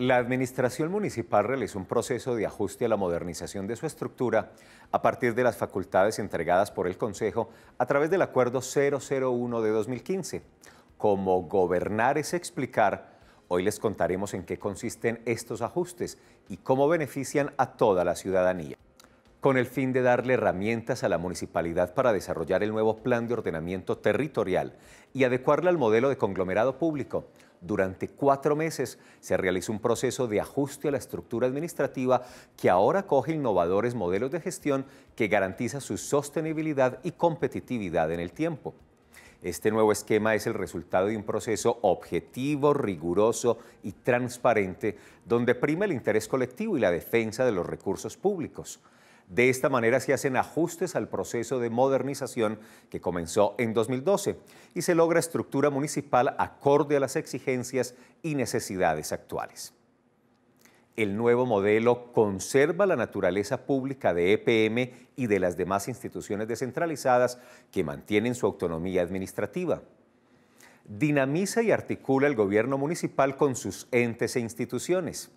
La Administración Municipal realizó un proceso de ajuste a la modernización de su estructura a partir de las facultades entregadas por el Consejo a través del Acuerdo 001 de 2015. Como gobernar es explicar, hoy les contaremos en qué consisten estos ajustes y cómo benefician a toda la ciudadanía. Con el fin de darle herramientas a la municipalidad para desarrollar el nuevo plan de ordenamiento territorial y adecuarla al modelo de conglomerado público, durante cuatro meses se realizó un proceso de ajuste a la estructura administrativa que ahora coge innovadores modelos de gestión que garantiza su sostenibilidad y competitividad en el tiempo. Este nuevo esquema es el resultado de un proceso objetivo, riguroso y transparente, donde prima el interés colectivo y la defensa de los recursos públicos. De esta manera se hacen ajustes al proceso de modernización que comenzó en 2012 y se logra estructura municipal acorde a las exigencias y necesidades actuales. El nuevo modelo conserva la naturaleza pública de EPM y de las demás instituciones descentralizadas que mantienen su autonomía administrativa. Dinamiza y articula el gobierno municipal con sus entes e instituciones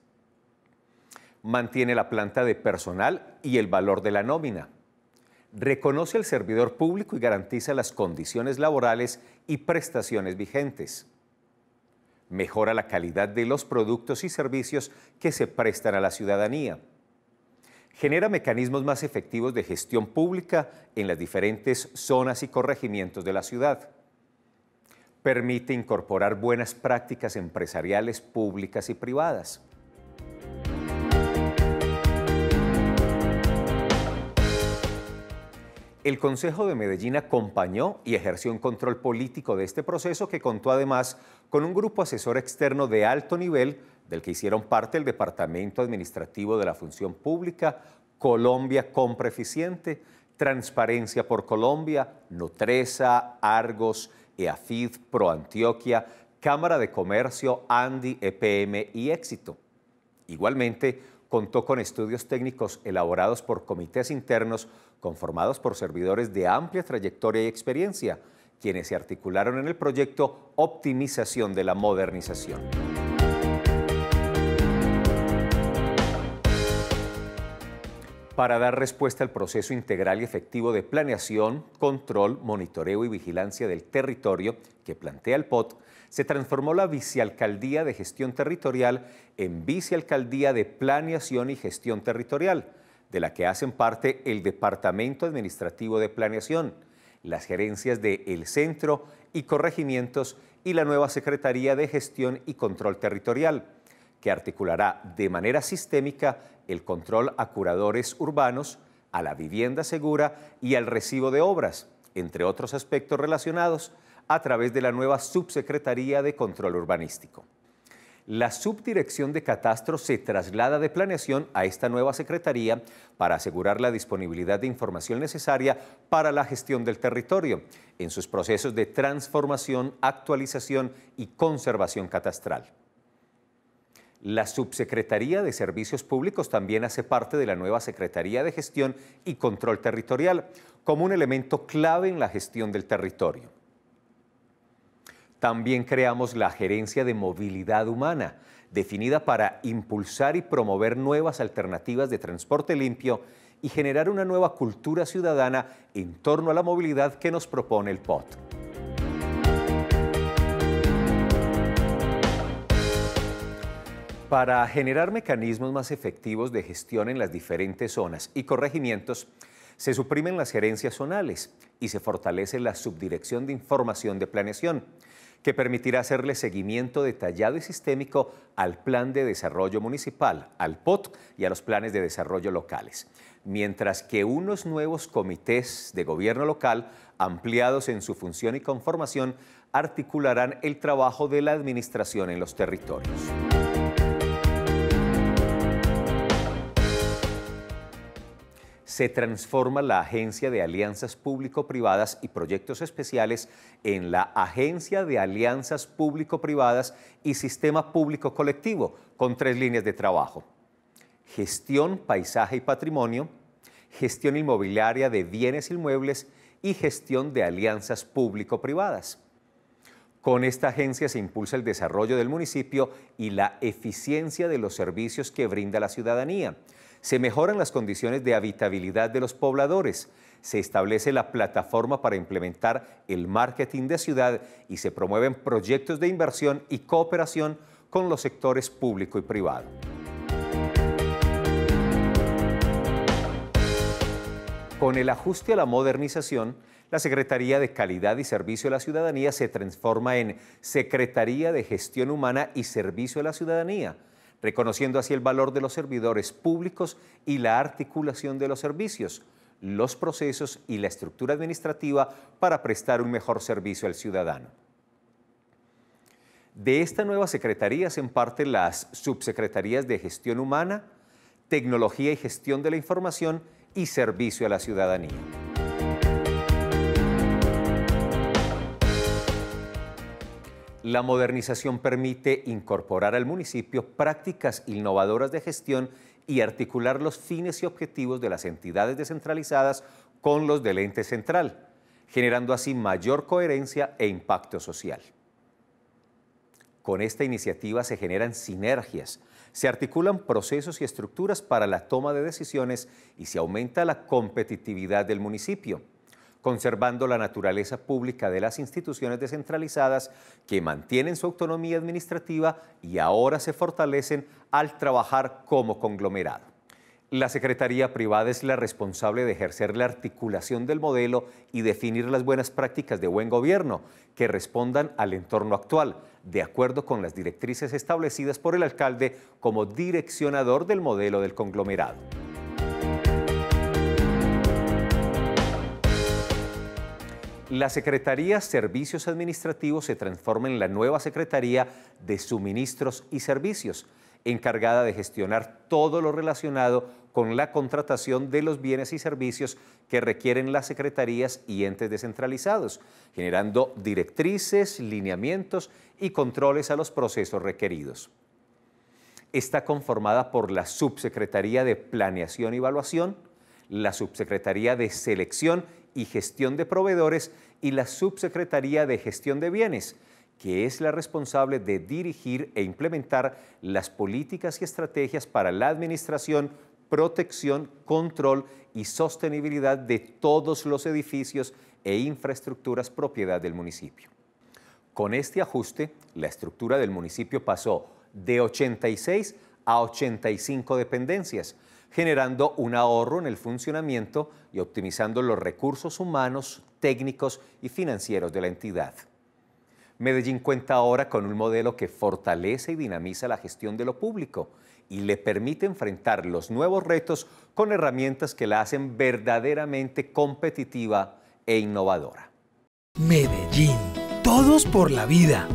mantiene la planta de personal y el valor de la nómina. Reconoce al servidor público y garantiza las condiciones laborales y prestaciones vigentes. Mejora la calidad de los productos y servicios que se prestan a la ciudadanía. Genera mecanismos más efectivos de gestión pública en las diferentes zonas y corregimientos de la ciudad permite incorporar buenas prácticas empresariales públicas y privadas. El Consejo de Medellín acompañó y ejerció un control político de este proceso que contó además con un grupo asesor externo de alto nivel del que hicieron parte el Departamento Administrativo de la Función Pública, Colombia Compra Eficiente, Transparencia por Colombia, Nutresa, Argos, EAFID, ProAntioquia, Cámara de Comercio, Andi, EPM y Éxito. Igualmente, contó con estudios técnicos elaborados por comités internos conformados por servidores de amplia trayectoria y experiencia, quienes se articularon en el proyecto Optimización de la Modernización. Para dar respuesta al proceso integral y efectivo de planeación, control, monitoreo y vigilancia del territorio que plantea el POT, se transformó la Vicealcaldía de Gestión Territorial en Vicealcaldía de Planeación y Gestión Territorial de la que hacen parte el Departamento Administrativo de Planeación, las gerencias de El Centro y Corregimientos y la nueva Secretaría de Gestión y Control Territorial, que articulará de manera sistémica el control a curadores urbanos, a la vivienda segura y al recibo de obras, entre otros aspectos relacionados, a través de la nueva Subsecretaría de Control Urbanístico la subdirección de catastro se traslada de planeación a esta nueva secretaría para asegurar la disponibilidad de información necesaria para la gestión del territorio en sus procesos de transformación, actualización y conservación catastral. La Subsecretaría de Servicios Públicos también hace parte de la nueva Secretaría de Gestión y Control Territorial como un elemento clave en la gestión del territorio. También creamos la Gerencia de Movilidad Humana, definida para impulsar y promover nuevas alternativas de transporte limpio y generar una nueva cultura ciudadana en torno a la movilidad que nos propone el POT. Para generar mecanismos más efectivos de gestión en las diferentes zonas y corregimientos, se suprimen las gerencias zonales y se fortalece la subdirección de información de planeación que permitirá hacerle seguimiento detallado y sistémico al Plan de Desarrollo Municipal, al POT y a los planes de desarrollo locales, mientras que unos nuevos comités de gobierno local, ampliados en su función y conformación, articularán el trabajo de la administración en los territorios. se transforma la Agencia de Alianzas Público-Privadas y Proyectos Especiales en la Agencia de Alianzas Público-Privadas y Sistema Público Colectivo, con tres líneas de trabajo. Gestión, paisaje y patrimonio, gestión inmobiliaria de bienes inmuebles y gestión de alianzas público-privadas. Con esta agencia se impulsa el desarrollo del municipio y la eficiencia de los servicios que brinda la ciudadanía. Se mejoran las condiciones de habitabilidad de los pobladores, se establece la plataforma para implementar el marketing de ciudad y se promueven proyectos de inversión y cooperación con los sectores público y privado. Con el ajuste a la modernización, la Secretaría de Calidad y Servicio a la Ciudadanía se transforma en Secretaría de Gestión Humana y Servicio a la Ciudadanía reconociendo así el valor de los servidores públicos y la articulación de los servicios, los procesos y la estructura administrativa para prestar un mejor servicio al ciudadano. De esta nueva secretaría se parte las subsecretarías de Gestión Humana, Tecnología y Gestión de la Información y Servicio a la Ciudadanía. La modernización permite incorporar al municipio prácticas innovadoras de gestión y articular los fines y objetivos de las entidades descentralizadas con los del ente central, generando así mayor coherencia e impacto social. Con esta iniciativa se generan sinergias, se articulan procesos y estructuras para la toma de decisiones y se aumenta la competitividad del municipio conservando la naturaleza pública de las instituciones descentralizadas que mantienen su autonomía administrativa y ahora se fortalecen al trabajar como conglomerado. La Secretaría Privada es la responsable de ejercer la articulación del modelo y definir las buenas prácticas de buen gobierno que respondan al entorno actual, de acuerdo con las directrices establecidas por el alcalde como direccionador del modelo del conglomerado. La Secretaría Servicios Administrativos se transforma en la nueva Secretaría de Suministros y Servicios, encargada de gestionar todo lo relacionado con la contratación de los bienes y servicios que requieren las secretarías y entes descentralizados, generando directrices, lineamientos y controles a los procesos requeridos está conformada por la Subsecretaría de Planeación y Evaluación, la Subsecretaría de Selección y Gestión de Proveedores y la Subsecretaría de Gestión de Bienes, que es la responsable de dirigir e implementar las políticas y estrategias para la administración, protección, control y sostenibilidad de todos los edificios e infraestructuras propiedad del municipio. Con este ajuste, la estructura del municipio pasó de 86 a 85 dependencias, generando un ahorro en el funcionamiento y optimizando los recursos humanos, técnicos y financieros de la entidad. Medellín cuenta ahora con un modelo que fortalece y dinamiza la gestión de lo público y le permite enfrentar los nuevos retos con herramientas que la hacen verdaderamente competitiva e innovadora. Medellín, todos por la vida.